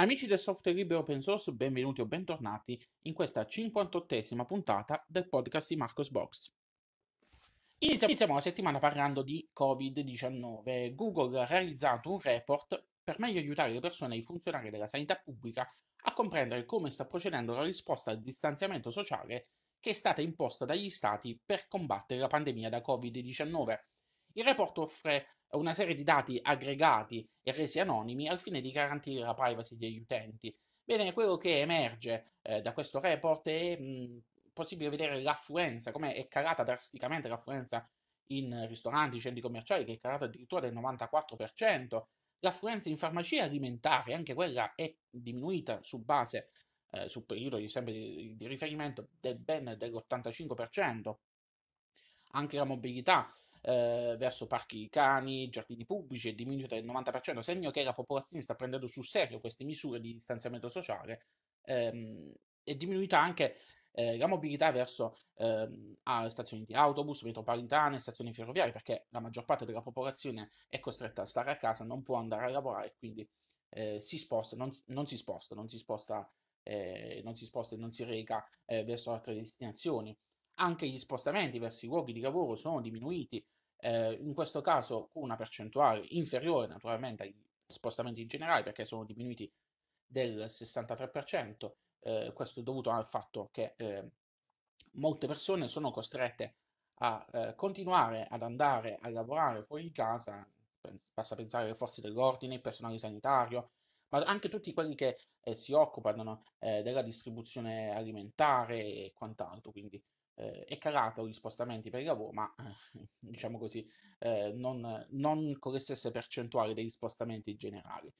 Amici del software libero open source, benvenuti o bentornati in questa 58esima puntata del podcast di Marcos Box. Iniziamo la settimana parlando di Covid-19. Google ha realizzato un report per meglio aiutare le persone e i funzionari della sanità pubblica a comprendere come sta procedendo la risposta al distanziamento sociale che è stata imposta dagli stati per combattere la pandemia da Covid-19. Il report offre una serie di dati aggregati e resi anonimi al fine di garantire la privacy degli utenti. Bene, quello che emerge eh, da questo report è mh, mm, possibile vedere l'affluenza, come è calata drasticamente l'affluenza in ristoranti, centri commerciali, che è calata addirittura del 94%, l'affluenza in farmacia alimentare, anche quella è diminuita su base, eh, sul periodo di, sempre, di, di riferimento del ben dell'85%, anche la mobilità eh, verso parchi cani, giardini pubblici è diminuita del 90%, segno che la popolazione sta prendendo sul serio queste misure di distanziamento sociale. Ehm, è diminuita anche eh, la mobilità verso eh, stazioni di autobus, metropolitane, stazioni ferroviarie, perché la maggior parte della popolazione è costretta a stare a casa, non può andare a lavorare, quindi eh, si sposta, non, non, si sposta, non si sposta, eh, non si sposta e non si reca eh, verso altre destinazioni. Anche gli spostamenti verso i luoghi di lavoro sono diminuiti, eh, in questo caso con una percentuale inferiore naturalmente agli spostamenti in generale perché sono diminuiti del 63%, eh, questo è dovuto al fatto che eh, molte persone sono costrette a eh, continuare ad andare a lavorare fuori di casa, basta pensare alle forze dell'ordine, al personale sanitario, ma anche tutti quelli che eh, si occupano eh, della distribuzione alimentare e quant'altro. Quindi eh, è calato gli spostamenti per il lavoro, ma eh, diciamo così, eh, non, non, con le stesse percentuali degli spostamenti generali.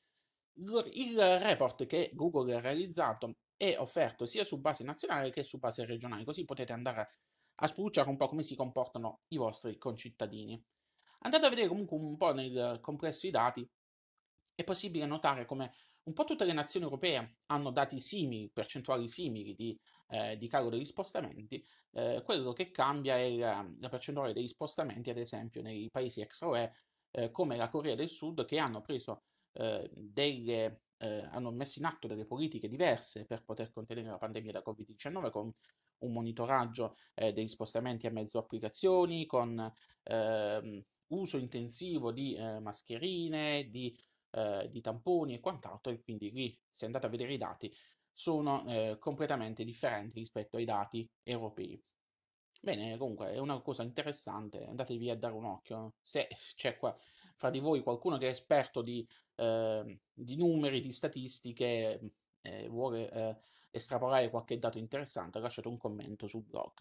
Il report che Google ha realizzato è offerto sia su base nazionale che su base regionale, così potete andare a spulciare un po' come si comportano i vostri concittadini. Andate a vedere comunque un po' nel complesso i dati, è possibile notare come un po' tutte le nazioni europee hanno dati simili, percentuali simili di, eh, di calo degli spostamenti, eh, quello che cambia è la, la, percentuale degli spostamenti, ad esempio, nei paesi extra UE, eh, come la Corea del Sud, che hanno, preso, eh, delle, eh, hanno messo in atto delle politiche diverse per poter contenere la pandemia da Covid-19 con un monitoraggio eh, degli spostamenti a mezzo applicazioni, con ehm, uso intensivo di mascherine, di eh, di tamponi e quant'altro, e quindi lì, se andate a vedere i dati, sono eh, completamente differenti rispetto ai dati europei. Bene, comunque è una cosa interessante, andatevi a dare un occhio. Se c'è qua fra di voi qualcuno che è esperto di, eh, di numeri, di statistiche, eh, vuole estrapolare qualche dato interessante, lasciate un commento sul blog.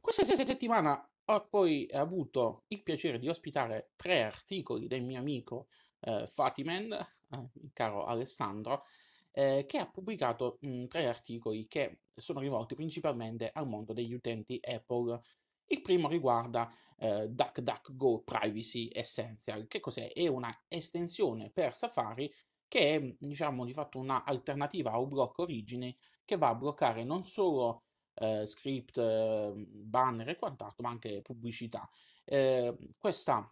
Questa settimana ho poi avuto il piacere di ospitare tre articoli del mio amico eh, Fatiman, eh, caro Alessandro, eh, che ha pubblicato mh, mm, tre articoli che sono rivolti principalmente al mondo degli utenti Apple. Il primo riguarda eh, DuckDuckGo Privacy Essential, che cos'è? È una estensione per Safari che è diciamo di fatto un'alternativa al blocco origini che va a bloccare non solo eh, script, eh, banner e quant'altro, ma anche pubblicità. Eh, questa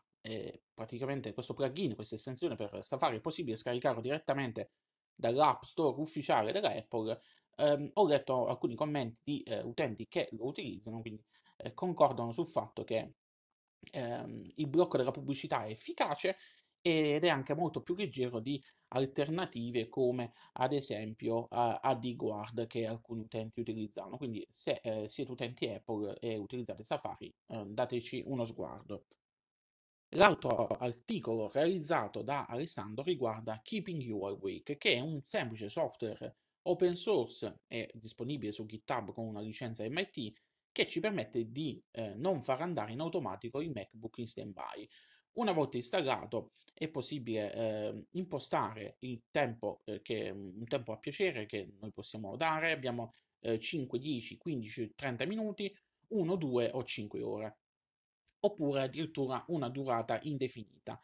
praticamente questo plugin, questa estensione per Safari è possibile scaricarlo direttamente dall'App Store ufficiale della Apple, ehm, ho letto alcuni commenti di eh, utenti che lo utilizzano, quindi eh, concordano sul fatto che ehm, il blocco della pubblicità è efficace ed è anche molto più leggero di alternative come ad esempio eh, AdGuard che alcuni utenti utilizzano. Quindi se eh, siete utenti Apple e utilizzate Safari, eh, dateci uno sguardo. L'altro articolo realizzato da Alessandro riguarda Keeping You Awake, che è un semplice software open source e disponibile su GitHub con una licenza MIT che ci permette di eh, non far andare in automatico il MacBook in standby. Una volta installato è possibile eh, impostare il tempo, eh, che, un tempo a piacere che noi possiamo dare, abbiamo 5, 10, 15, 30 minuti, 1, 2 o 5 ore oppure addirittura una durata indefinita.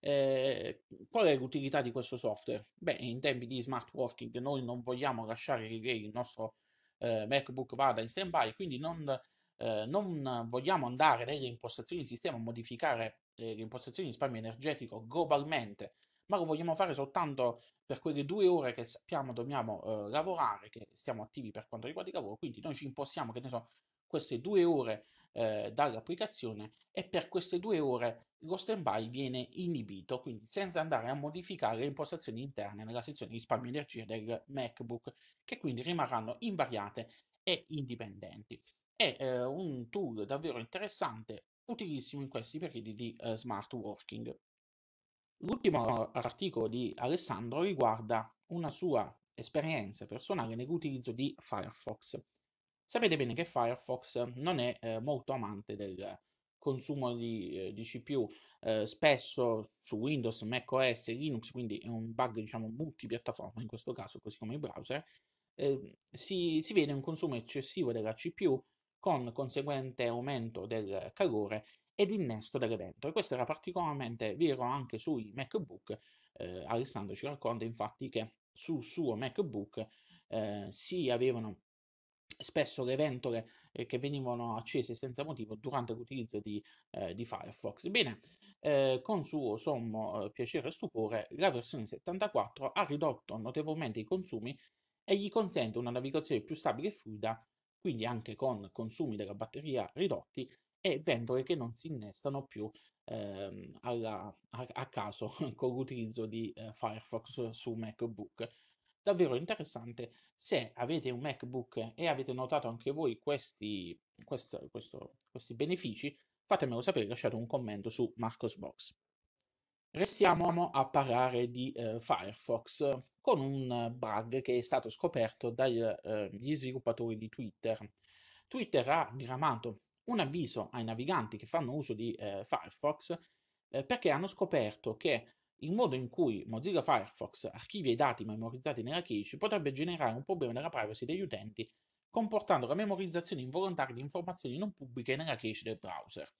Eh, qual è l'utilità di questo software? Beh, in tempi di smart working noi non vogliamo lasciare che il nostro eh, MacBook vada in stand-by, quindi non, eh, non, vogliamo andare nelle impostazioni di sistema a modificare eh, le impostazioni di risparmio energetico globalmente, ma lo vogliamo fare soltanto per quelle due ore che sappiamo dobbiamo eh, lavorare, che siamo attivi per quanto riguarda il lavoro, quindi noi ci impostiamo, che ne so, queste due ore eh, dall'applicazione e per queste due ore lo standby viene inibito, quindi senza andare a modificare le impostazioni interne nella sezione risparmio energia del MacBook, che quindi rimarranno invariate e indipendenti. È eh, un tool davvero interessante, utilissimo in questi periodi di eh, smart working. L'ultimo articolo di Alessandro riguarda una sua esperienza personale nell'utilizzo di Firefox. Sapete bene che Firefox non è eh, molto amante del consumo di, eh, di CPU, eh, spesso su Windows, Mac macOS, Linux, quindi è un bug diciamo multipiattaforma in questo caso, così come i browser, eh, si, si vede un consumo eccessivo della CPU con conseguente aumento del calore ed innesto dell'evento. E questo era particolarmente vero anche sui MacBook. Eh, Alessandro ci racconta infatti che sul suo MacBook eh, si avevano spesso le ventole eh, che venivano accese senza motivo durante l'utilizzo di, eh, di Firefox. Bene, eh, con suo sommo eh, piacere e stupore, la versione 74 ha ridotto notevolmente i consumi e gli consente una navigazione più stabile e fluida, quindi anche con consumi della batteria ridotti e ventole che non si innestano più ehm, alla, a, a, caso con l'utilizzo di eh, Firefox su MacBook davvero interessante. Se avete un MacBook e avete notato anche voi questi, questo, questo, questi benefici, fatemelo sapere, lasciate un commento su Marcosbox. Restiamo a parlare di eh, Firefox con un bug che è stato scoperto dagli eh, sviluppatori di Twitter. Twitter ha diramato un avviso ai naviganti che fanno uso di eh, Firefox eh, perché hanno scoperto che il modo in cui Mozilla Firefox archivia i dati memorizzati nella cache potrebbe generare un problema nella privacy degli utenti, comportando la memorizzazione involontaria di informazioni non pubbliche nella cache del browser.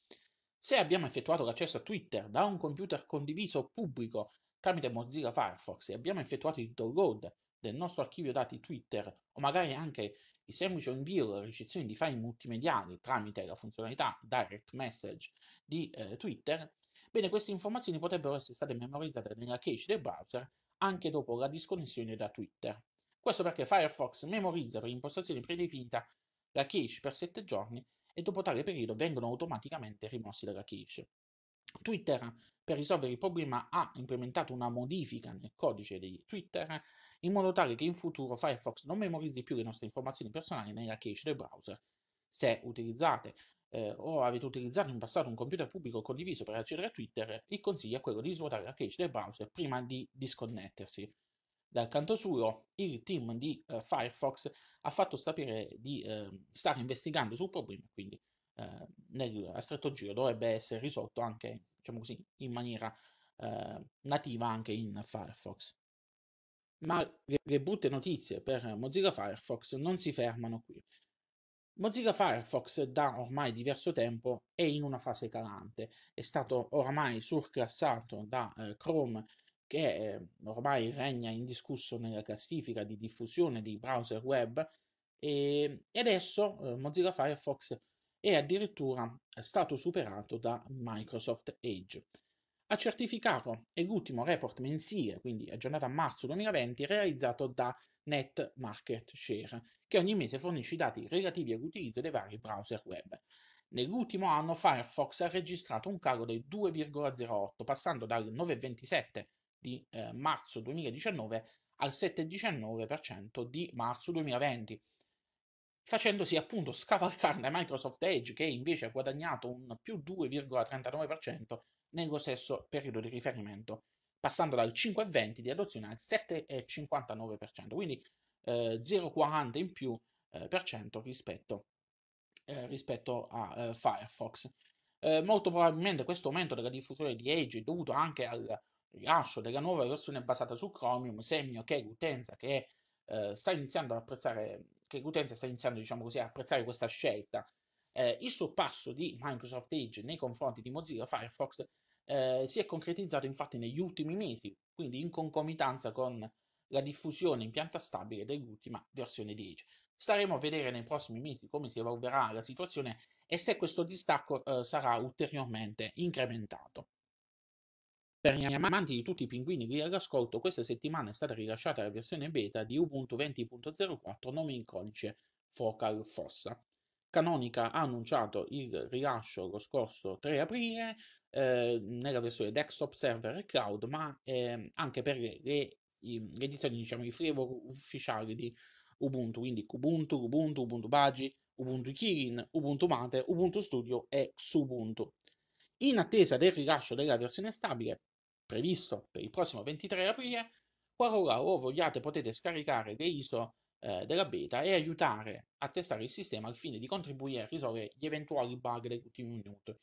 Se abbiamo effettuato l'accesso a Twitter da un computer condiviso pubblico tramite Mozilla Firefox e abbiamo effettuato il download del nostro archivio dati Twitter o magari anche il semplice invio la ricezione di file multimediali tramite la funzionalità Direct Message di eh, Twitter, Bene, queste informazioni potrebbero essere state memorizzate nella cache del browser anche dopo la disconnessione da Twitter. Questo perché Firefox memorizza per impostazione predefinita la cache per 7 giorni e dopo tale periodo vengono automaticamente rimossi dalla cache. Twitter, per risolvere il problema, ha implementato una modifica nel codice di Twitter in modo tale che in futuro Firefox non memorizzi più le nostre informazioni personali nella cache del browser. Se utilizzate eh, o avete utilizzato in passato un computer pubblico condiviso per accedere a Twitter, il consiglio è quello di svuotare la cache del browser prima di disconnettersi. Dal canto suo, il team di eh, Firefox ha fatto sapere di eh, stare investigando sul problema, quindi eh, nel, a stretto giro dovrebbe essere risolto anche diciamo così, in maniera eh, nativa anche in Firefox. Ma le, le, brutte notizie per Mozilla Firefox non si fermano qui. Mozilla Firefox da ormai diverso tempo è in una fase calante, è stato ormai surclassato da eh, Chrome che eh, ormai regna indiscusso nella classifica di diffusione dei browser web e, e adesso eh, Mozilla Firefox è addirittura eh, stato superato da Microsoft Edge ha certificato. È l'ultimo report mensile, quindi aggiornato a marzo 2020, realizzato da Net Market Share, che ogni mese fornisce i dati relativi all'utilizzo dei vari browser web. Nell'ultimo anno Firefox ha registrato un calo del 2,08, passando dal 9,27 di eh, marzo 2019 al 7,19% di marzo 2020, facendosi appunto scavalcare da Microsoft Edge che invece ha guadagnato un più 2,39% nello stesso periodo di riferimento, passando dal 5,20 di adozione al 7,59%, quindi eh, 0,40 in più eh, per cento rispetto, eh, rispetto a eh, Firefox. Eh, molto probabilmente questo aumento della diffusione di Edge è dovuto anche al rilascio della nuova versione basata su Chromium, segno che l'utenza che è eh, sta iniziando ad apprezzare, che l'utenza sta iniziando, diciamo così, ad apprezzare questa scelta eh, il suo passo di Microsoft Edge nei confronti di Mozilla Firefox eh, si è concretizzato infatti negli ultimi mesi, quindi in concomitanza con la diffusione in pianta stabile dell'ultima versione di Edge. Staremo a vedere nei prossimi mesi come si evolverà la situazione e se questo distacco eh, sarà ulteriormente incrementato. Per gli amanti di tutti i pinguini lì all'ascolto, questa settimana è stata rilasciata la versione beta di Ubuntu 20.04 nome in codice Focal Fossa. Canonica ha annunciato il rilascio lo scorso 3 aprile eh, nella versione desktop, server e cloud, ma eh, anche per le, le, le edizioni, diciamo, i flavor ufficiali di Ubuntu, quindi Kubuntu, Ubuntu, Ubuntu Bagi, Ubuntu Kirin, Ubuntu Mate, Ubuntu Studio e Xubuntu. In attesa del rilascio della versione stabile, previsto per il prossimo 23 aprile, qualora lo vogliate potete scaricare le ISO eh, della beta e aiutare a testare il sistema al fine di contribuire a risolvere gli eventuali bug degli ultimi minuti.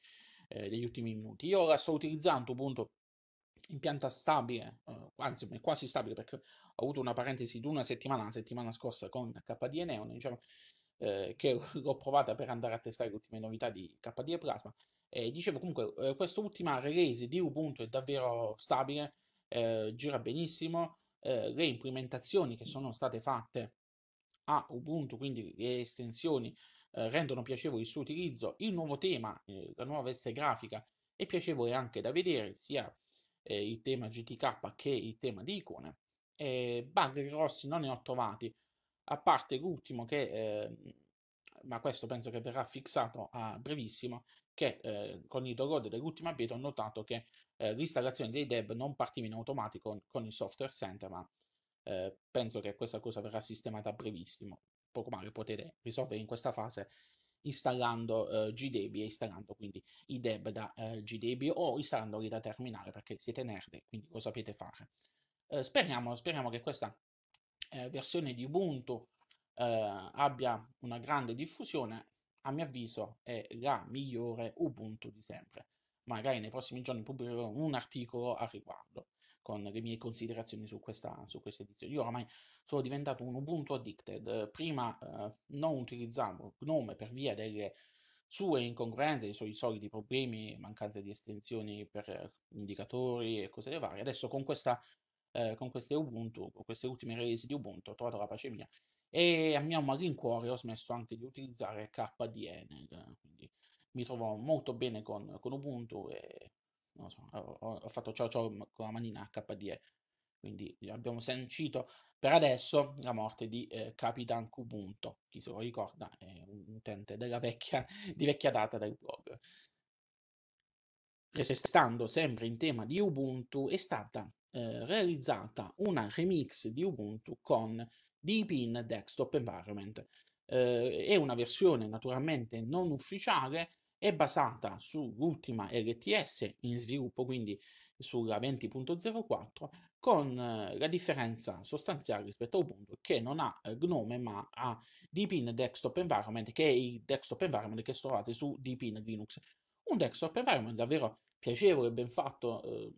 Eh, degli ultimi minuti. Io la sto utilizzando appunto in pianta stabile, eh, anzi quasi stabile perché ho avuto una parentesi di una settimana la settimana scorsa con KDE Neon, diciamo, eh, che l'ho provata per andare a testare le ultime novità di KDE Plasma. E dicevo comunque, eh, questa ultima release di Ubuntu è davvero stabile, eh, gira benissimo, eh, le implementazioni che sono state fatte a Ubuntu, quindi le estensioni eh, rendono piacevole il suo utilizzo, il nuovo tema, eh, la nuova veste grafica è piacevole anche da vedere, sia eh, il tema GTK che il tema di icone. Eh, bug grossi non ne ho trovati, a parte l'ultimo che, ehm, ma questo penso che verrà fissato a brevissimo, che eh, con il download dell'ultima beta ho notato che eh, l'installazione dei deb non partiva in automatico con, il software center, ma eh, penso che questa cosa verrà sistemata a brevissimo. Poco male potete risolvere in questa fase installando eh, GDebi e installando quindi i deb da eh, GDebi o installandoli da terminale perché siete nerd e quindi lo sapete fare. Eh, speriamo, speriamo, che questa eh, versione di Ubuntu eh, abbia una grande diffusione, a mio avviso è la migliore Ubuntu di sempre. Magari nei prossimi giorni pubblicherò un articolo a riguardo con le mie considerazioni su questa, su questa edizione. Io oramai sono diventato un Ubuntu addicted, prima eh, non utilizzavo Gnome per via delle sue incongruenze, i suoi soliti problemi, mancanza di estensioni per indicatori e cose varie. Adesso con, questa, eh, con queste Ubuntu, con queste ultime release di Ubuntu, ho trovato la pace mia e a mio malincuore ho smesso anche di utilizzare KDN, quindi mi trovo molto bene con, con Ubuntu e non so, ho, ho fatto ciao ciao con la manina KDE. Quindi abbiamo sancito per adesso la morte di eh, Capitan Kubuntu. chi se lo ricorda è un utente vecchia, di vecchia data del blog. Restando sempre in tema di Ubuntu, è stata eh, realizzata una remix di Ubuntu con Deepin Desktop Environment. Eh, è una versione naturalmente non ufficiale, è basata sull'ultima LTS in sviluppo, quindi sulla 20.04, con eh, la differenza sostanziale rispetto a Ubuntu che non ha eh, Gnome ma ha Dpin Desktop Environment, che è il desktop environment che trovate su Dpin Linux. Un desktop environment davvero piacevole, ben fatto, eh,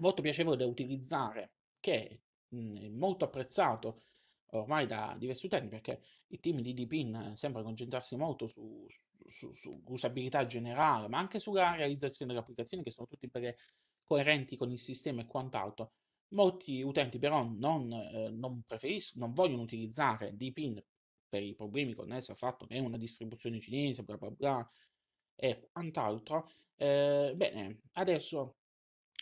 molto piacevole da utilizzare, che è mm, molto apprezzato ormai da diversi utenti, perché i team di D-Pin eh, sembra concentrarsi molto su, su, su, usabilità generale, ma anche sulla realizzazione delle applicazioni che sono tutte coerenti con il sistema e quant'altro. Molti utenti però non, eh, non, non vogliono utilizzare D-Pin per i problemi connessi al fatto che è una distribuzione cinese, bla bla bla e quant'altro. Eh, bene, adesso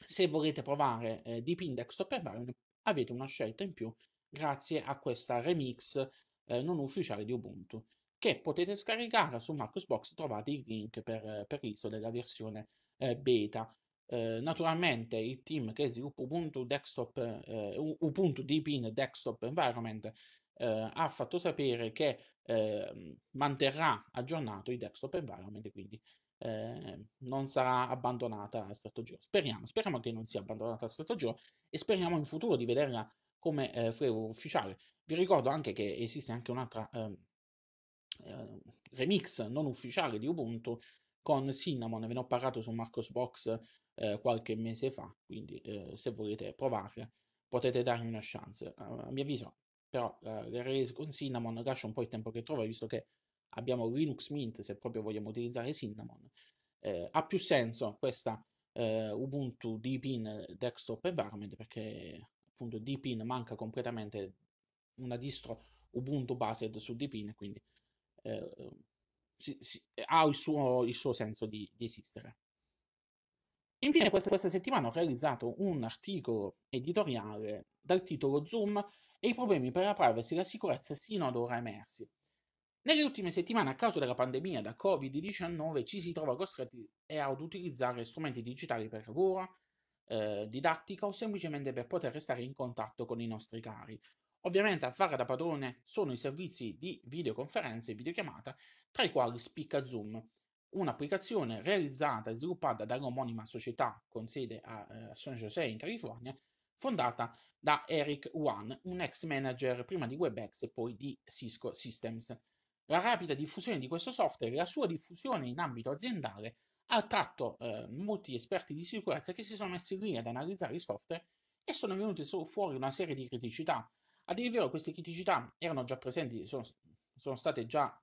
se volete provare eh, D-Pin Desktop Environment avete una scelta in più grazie a questa remix eh, non ufficiale di Ubuntu, che potete scaricare su Marcosbox trovate il link per, per l'ISO della versione eh, beta. Eh, naturalmente il team che sviluppa Ubuntu, desktop, eh, Ubuntu Deepin Desktop Environment eh, ha fatto sapere che ehm, manterrà aggiornato il desktop environment, quindi eh, non sarà abbandonata a Strato Geo. Speriamo, speriamo che non sia abbandonata a Strato Geo e speriamo in futuro di vederla come eh, flavor ufficiale. Vi ricordo anche che esiste anche un'altra eh, remix non ufficiale di Ubuntu con Cinnamon, ve ne ho parlato su Marcosbox eh, qualche mese fa, quindi eh, se volete provarla potete darmi una chance. Uh, eh, a mio avviso però uh, le release con Cinnamon lascia un po' il tempo che trova, visto che abbiamo Linux Mint, se proprio vogliamo utilizzare Cinnamon. Eh, ha più senso questa eh, Ubuntu di pin desktop environment perché appunto Dpin manca completamente una distro Ubuntu based su Dpin, quindi eh, si, si, ha il suo, il suo senso di, di, esistere. Infine questa, questa settimana ho realizzato un articolo editoriale dal titolo Zoom e i problemi per la privacy e la sicurezza sino ad ora emersi. Nelle ultime settimane, a causa della pandemia da Covid-19, ci si trova costretti ad utilizzare strumenti digitali per lavoro, eh, didattica o semplicemente per poter restare in contatto con i nostri cari. Ovviamente a fare da padrone sono i servizi di videoconferenza e videochiamata, tra i quali spicca Zoom, un'applicazione realizzata e sviluppata dall'omonima società con sede a eh, San Jose in California, fondata da Eric Wan, un ex manager prima di WebEx e poi di Cisco Systems. La rapida diffusione di questo software e la sua diffusione in ambito aziendale ha attratto eh, molti esperti di sicurezza che si sono messi lì ad analizzare il software e sono venute fuori una serie di criticità. A dire il vero, queste criticità erano già presenti, sono, sono state già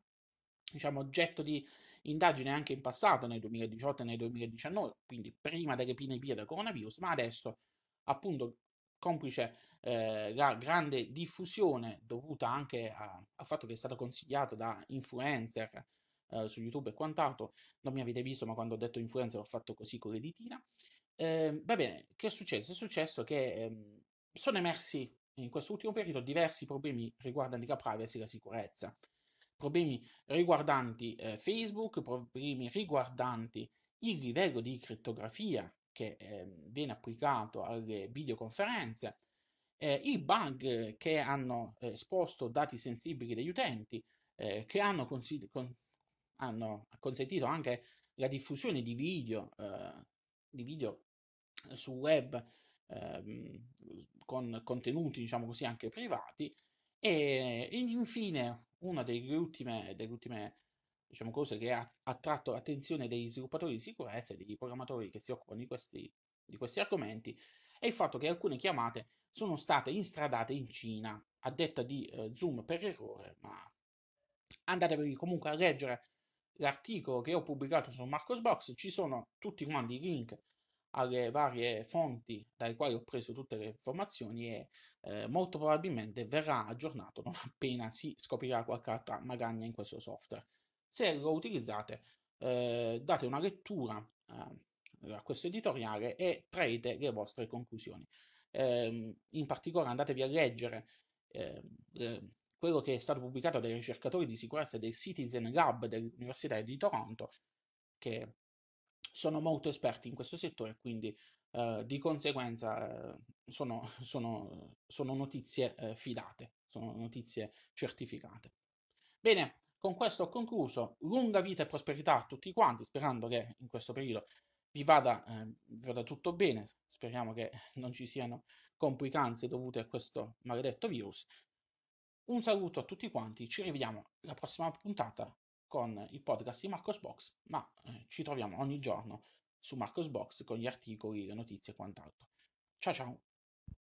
diciamo, oggetto di indagine anche in passato, nel 2018 e nel 2019, quindi prima delle dell'epidemia del coronavirus, ma adesso appunto complice eh, la grande diffusione dovuta anche a, al fatto che è stato consigliato da influencer, eh, su YouTube e quant'altro, non mi avete visto, ma quando ho detto influencer l'ho fatto così con l'editina. Eh, va bene, che è successo? È successo che ehm, sono emersi in questo ultimo periodo diversi problemi riguardanti la privacy e la sicurezza, problemi riguardanti eh, Facebook, problemi riguardanti il livello di crittografia che ehm, viene applicato alle videoconferenze, eh, i bug che hanno eh, esposto dati sensibili degli utenti, eh, che hanno consid- con- hanno consentito anche la diffusione di video, eh, di video eh, su web eh, con contenuti, diciamo così, anche privati. E infine, una delle ultime, delle ultime diciamo cose che ha attratto l'attenzione degli sviluppatori di sicurezza e dei programmatori che si occupano di questi, di questi argomenti è il fatto che alcune chiamate sono state instradate in Cina, a detta di eh, Zoom per errore, ma andatevi comunque a leggere l'articolo che ho pubblicato su Marcosbox ci sono tutti quanti i link alle varie fonti dalle quali ho preso tutte le informazioni e eh, molto probabilmente verrà aggiornato non appena si scoprirà qualche altra magagna in questo software. Se lo utilizzate, eh, date una lettura eh, a questo editoriale e traete le vostre conclusioni. Ehm, in particolare andatevi a leggere ehm, quello che è stato pubblicato dai ricercatori di sicurezza del Citizen Lab dell'Università di Toronto, che sono molto esperti in questo settore, quindi eh, di conseguenza eh, sono, sono, sono, notizie eh, fidate, sono notizie certificate. Bene, con questo ho concluso. Lunga vita e prosperità a tutti quanti, sperando che in questo periodo vi vada, ehm, vi vada tutto bene, speriamo che non ci siano complicanze dovute a questo maledetto virus un saluto a tutti quanti, ci rivediamo la prossima puntata con il podcast di Marcosbox, ma eh, ci troviamo ogni giorno su Marcosbox con gli articoli, le notizie e quant'altro. Ciao ciao!